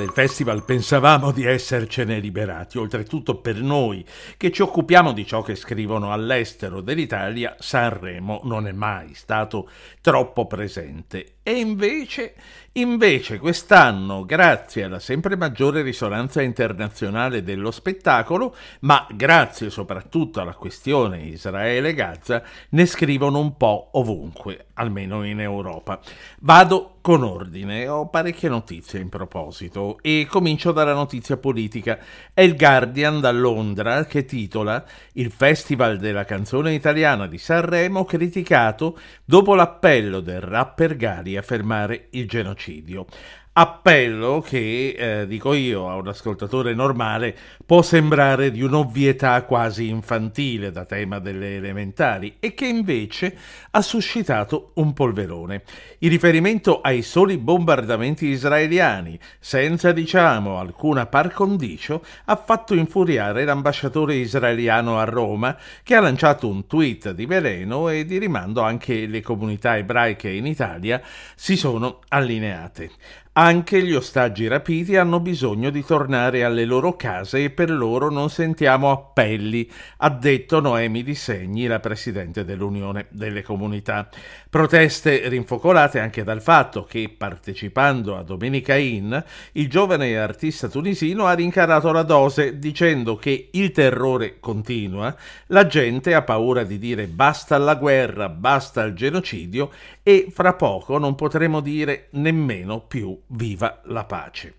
del festival pensavamo di essercene liberati, oltretutto per noi che ci occupiamo di ciò che scrivono all'estero dell'Italia, Sanremo non è mai stato troppo presente. E invece, invece quest'anno, grazie alla sempre maggiore risonanza internazionale dello spettacolo, ma grazie soprattutto alla questione Israele-Gaza, ne scrivono un po' ovunque, almeno in Europa. Vado con ordine, ho parecchie notizie in proposito e comincio dalla notizia politica. È il Guardian da Londra che titola Il Festival della canzone italiana di Sanremo criticato dopo l'appello del rapper Gali a fermare il genocidio appello che, eh, dico io, a un ascoltatore normale può sembrare di un'ovvietà quasi infantile da tema delle elementari e che invece ha suscitato un polverone. Il riferimento ai soli bombardamenti israeliani, senza diciamo alcuna par condicio, ha fatto infuriare l'ambasciatore israeliano a Roma che ha lanciato un tweet di veleno e di rimando anche le comunità ebraiche in Italia si sono allineate. Anche gli ostaggi rapiti hanno bisogno di tornare alle loro case e per loro non sentiamo appelli, ha detto Noemi Di Segni, la presidente dell'Unione delle Comunità. Proteste rinfocolate anche dal fatto che, partecipando a Domenica In, il giovane artista tunisino ha rincarato la dose dicendo che il terrore continua, la gente ha paura di dire basta alla guerra, basta al genocidio e fra poco non potremo dire nemmeno più Viva la pace.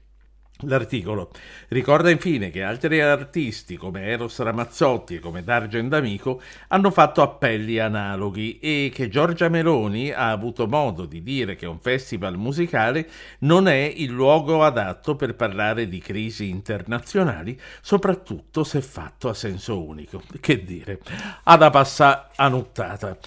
L'articolo ricorda infine che altri artisti come Eros Ramazzotti e come Dargen D'Amico hanno fatto appelli analoghi e che Giorgia Meloni ha avuto modo di dire che un festival musicale non è il luogo adatto per parlare di crisi internazionali, soprattutto se fatto a senso unico. Che dire, ad passare a nuttata.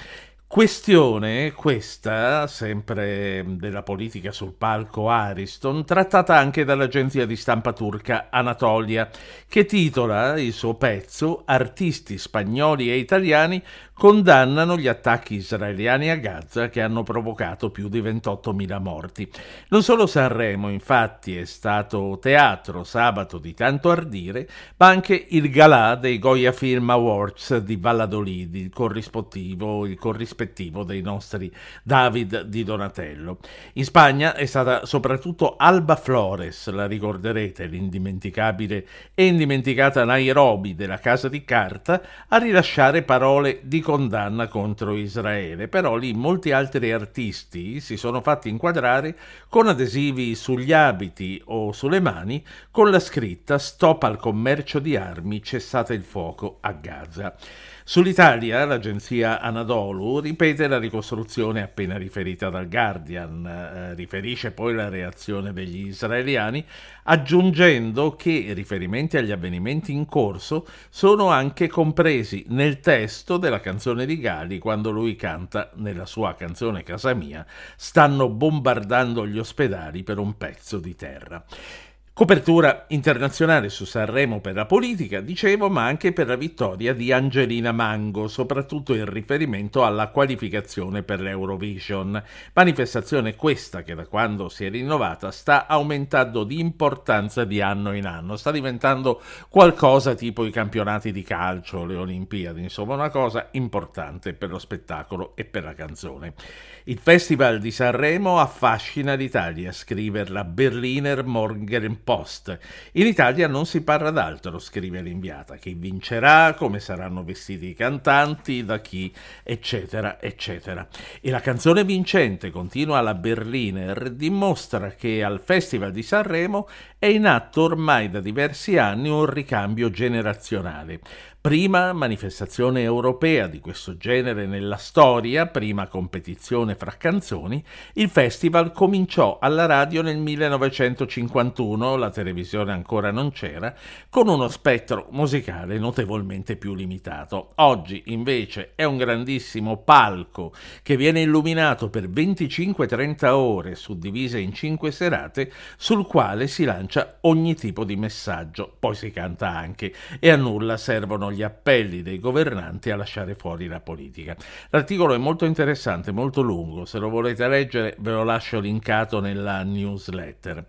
Questione, questa, sempre della politica sul palco Ariston, trattata anche dall'agenzia di stampa turca Anatolia, che titola il suo pezzo Artisti spagnoli e italiani condannano gli attacchi israeliani a Gaza che hanno provocato più di 28.000 morti. Non solo Sanremo infatti è stato teatro sabato di tanto ardire, ma anche il galà dei Goya Film Awards di Valladolid, il corrispettivo, il corrispettivo dei nostri David di Donatello. In Spagna è stata soprattutto Alba Flores, la ricorderete, l'indimenticabile e indimenticata Nairobi della Casa di Carta, a rilasciare parole di condanna contro Israele, però lì molti altri artisti si sono fatti inquadrare con adesivi sugli abiti o sulle mani con la scritta Stop al commercio di armi, cessate il fuoco a Gaza. Sull'Italia l'agenzia Anadolu ripete la ricostruzione appena riferita dal Guardian, eh, riferisce poi la reazione degli israeliani, aggiungendo che riferimenti agli avvenimenti in corso sono anche compresi nel testo della canzone canzone di Gali quando lui canta nella sua canzone Casa mia, stanno bombardando gli ospedali per un pezzo di terra. Copertura internazionale su Sanremo per la politica, dicevo, ma anche per la vittoria di Angelina Mango, soprattutto in riferimento alla qualificazione per l'Eurovision. Manifestazione questa che da quando si è rinnovata sta aumentando di importanza di anno in anno, sta diventando qualcosa tipo i campionati di calcio, le Olimpiadi, insomma una cosa importante per lo spettacolo e per la canzone. Il Festival di Sanremo affascina l'Italia, scrive la Berliner Morgen post. In Italia non si parla d'altro, scrive l'inviata, chi vincerà, come saranno vestiti i cantanti, da chi, eccetera, eccetera. E la canzone vincente, continua la Berliner, dimostra che al Festival di Sanremo è in atto ormai da diversi anni un ricambio generazionale prima manifestazione europea di questo genere nella storia, prima competizione fra canzoni, il festival cominciò alla radio nel 1951, la televisione ancora non c'era, con uno spettro musicale notevolmente più limitato. Oggi invece è un grandissimo palco che viene illuminato per 25-30 ore, suddivise in 5 serate, sul quale si lancia ogni tipo di messaggio, poi si canta anche e a nulla servono gli gli appelli dei governanti a lasciare fuori la politica. L'articolo è molto interessante, molto lungo, se lo volete leggere ve lo lascio linkato nella newsletter.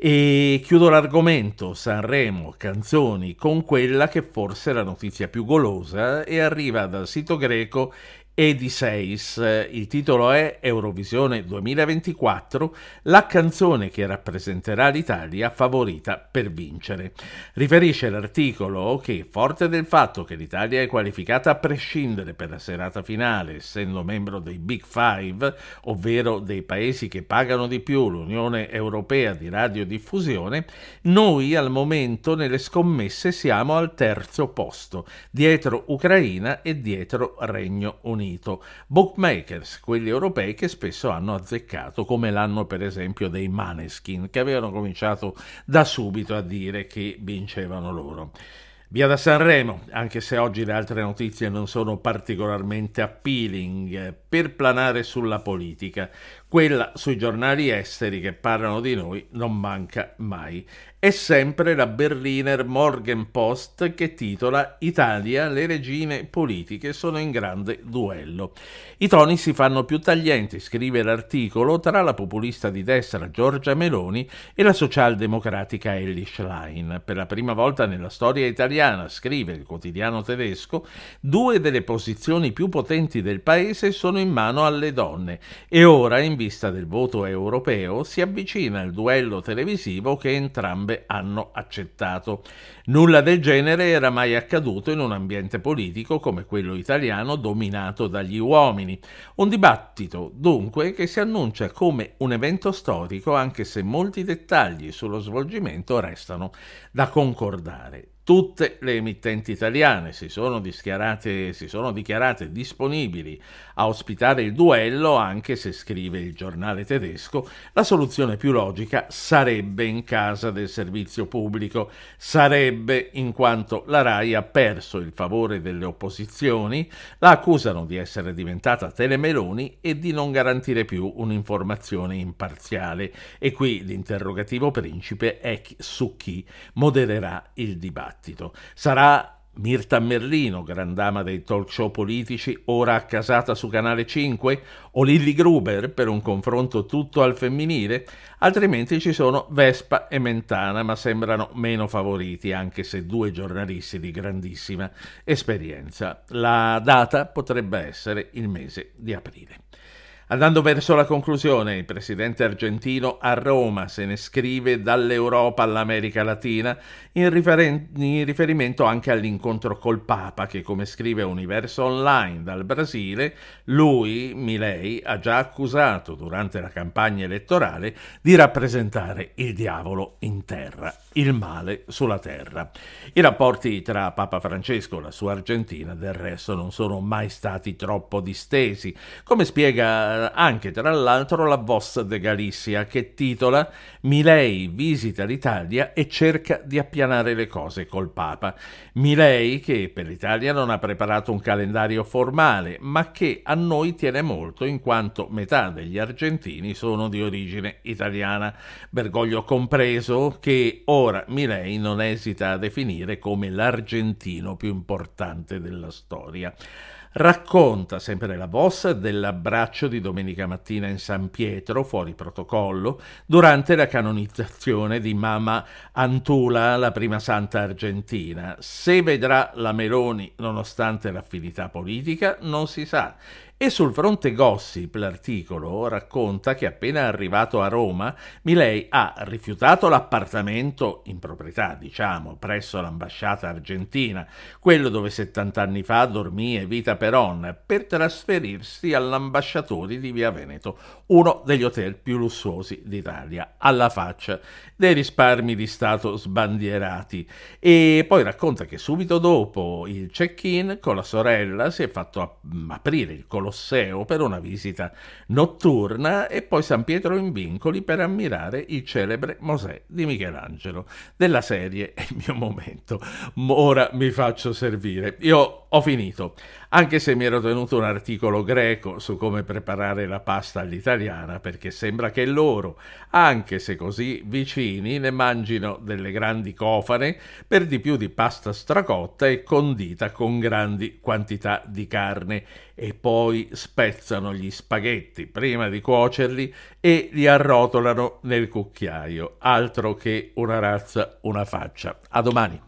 E chiudo l'argomento Sanremo, canzoni, con quella che forse è la notizia più golosa e arriva dal sito greco e Seis. Il titolo è Eurovisione 2024, la canzone che rappresenterà l'Italia favorita per vincere. Riferisce l'articolo che, forte del fatto che l'Italia è qualificata a prescindere per la serata finale, essendo membro dei Big Five, ovvero dei paesi che pagano di più l'Unione Europea di radiodiffusione, noi al momento nelle scommesse siamo al terzo posto, dietro Ucraina e dietro Regno Unito. Unito, bookmakers, quelli europei che spesso hanno azzeccato, come l'hanno per esempio dei Maneskin, che avevano cominciato da subito a dire che vincevano loro. Via da Sanremo, anche se oggi le altre notizie non sono particolarmente appealing, eh, per planare sulla politica. Quella sui giornali esteri che parlano di noi non manca mai. È sempre la Berliner Morgenpost che titola Italia, le regine politiche sono in grande duello. I toni si fanno più taglienti, scrive l'articolo, tra la populista di destra Giorgia Meloni e la socialdemocratica Ellie Schlein. Per la prima volta nella storia italiana, scrive il quotidiano tedesco, due delle posizioni più potenti del paese sono in mano alle donne e ora in vista del voto europeo, si avvicina il duello televisivo che entrambe hanno accettato. Nulla del genere era mai accaduto in un ambiente politico come quello italiano dominato dagli uomini. Un dibattito, dunque, che si annuncia come un evento storico anche se molti dettagli sullo svolgimento restano da concordare tutte le emittenti italiane si sono, si sono, dichiarate disponibili a ospitare il duello, anche se scrive il giornale tedesco, la soluzione più logica sarebbe in casa del servizio pubblico, sarebbe in quanto la RAI ha perso il favore delle opposizioni, la accusano di essere diventata telemeloni e di non garantire più un'informazione imparziale e qui l'interrogativo principe è su chi modererà il dibattito dibattito. Sarà Mirta Merlino, grandama dei talk show politici, ora accasata su Canale 5? O Lilli Gruber per un confronto tutto al femminile? Altrimenti ci sono Vespa e Mentana, ma sembrano meno favoriti, anche se due giornalisti di grandissima esperienza. La data potrebbe essere il mese di aprile. Andando verso la conclusione, il presidente argentino a Roma se ne scrive dall'Europa all'America Latina in, riferen- in riferimento anche all'incontro col Papa che, come scrive Universo Online dal Brasile, lui, Milei, ha già accusato durante la campagna elettorale di rappresentare il diavolo in terra, il male sulla terra. I rapporti tra Papa Francesco e la sua Argentina del resto non sono mai stati troppo distesi, come spiega eh, anche tra l'altro la Vossa de Galizia che titola Milei visita l'Italia e cerca di appianare le cose col Papa. Milei che per l'Italia non ha preparato un calendario formale, ma che a noi tiene molto in quanto metà degli argentini sono di origine italiana. Bergoglio compreso che ora Milei non esita a definire come l'argentino più importante della storia. Racconta sempre la Vossa dell'abbraccio di domenica mattina in San Pietro, fuori protocollo, durante la canonizzazione di Mama Antula, la prima santa argentina. Se vedrà la Meloni nonostante l'affinità politica, non si sa. E sul fronte gossip l'articolo racconta che appena arrivato a Roma, Milei ha rifiutato l'appartamento in proprietà, diciamo, presso l'ambasciata argentina, quello dove 70 anni fa dormì vita Peron, per trasferirsi all'ambasciatore di Via Veneto, uno degli hotel più lussuosi d'Italia, alla faccia dei risparmi di Stato sbandierati. E poi racconta che subito dopo il check-in con la sorella si è fatto aprire il colore Colosseo per una visita notturna e poi San Pietro in Vincoli per ammirare il celebre Mosè di Michelangelo. Della serie è il mio momento, ora mi faccio servire. Io ho finito, anche se mi ero tenuto un articolo greco su come preparare la pasta all'italiana, perché sembra che loro, anche se così vicini, ne mangino delle grandi cofane, per di più di pasta stracotta e condita con grandi quantità di carne, e poi spezzano gli spaghetti prima di cuocerli e li arrotolano nel cucchiaio, altro che una razza, una faccia. A domani!